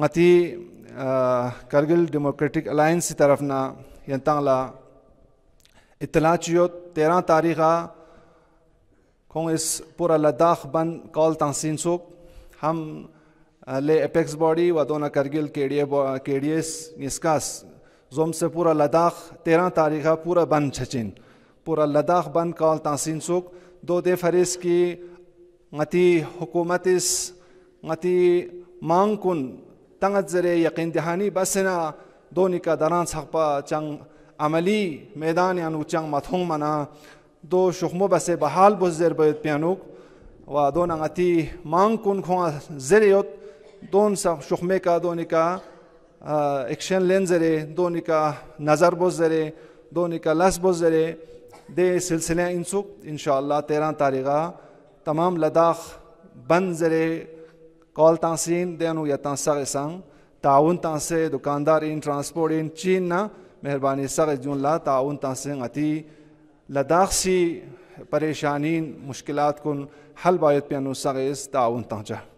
ngati Kargil democratic alliance की तरफ ना यंतांगला इतला चियो तेरह तारीखा खों इस पूरा लद्दाख बंद कॉल तंसीन सुक हम ले एपेक्स बॉडी व दोना करगिल के डी के डी एस इसकास जोम से पूरा लद्दाख तेरह तारीखा पूरा बंद छचिन पूरा लद्दाख बंद कॉल तंसीन सुक दो दे फरिस की ngati hukumatis ngati mangkun تنگت زره یقین دهانی بسنا دونی که دران سخبا چنگ عملی میدان یانو چنگ متون منا دو شخمو بسه بحال بزر باید پیانوک و دون انگتی مانگ کن خون زریوت دون شخمه که دونی که اکشن لین زره دونی که نظر بزره دونی که لس بزره दे सिलसिले इंसुक इन तारीख़ तमाम लद्दाख बन ज़र कॉल तासीन देनु या तां सगे संग ताउन तां से दुकानदार इन ट्रांसपोर्ट इन चीन ना मेहरबानी सगे जून ला ताउन तां से अति लद्दाख सी परेशानी मुश्किल कुन हल बायत पे अनु सगे ताउन तां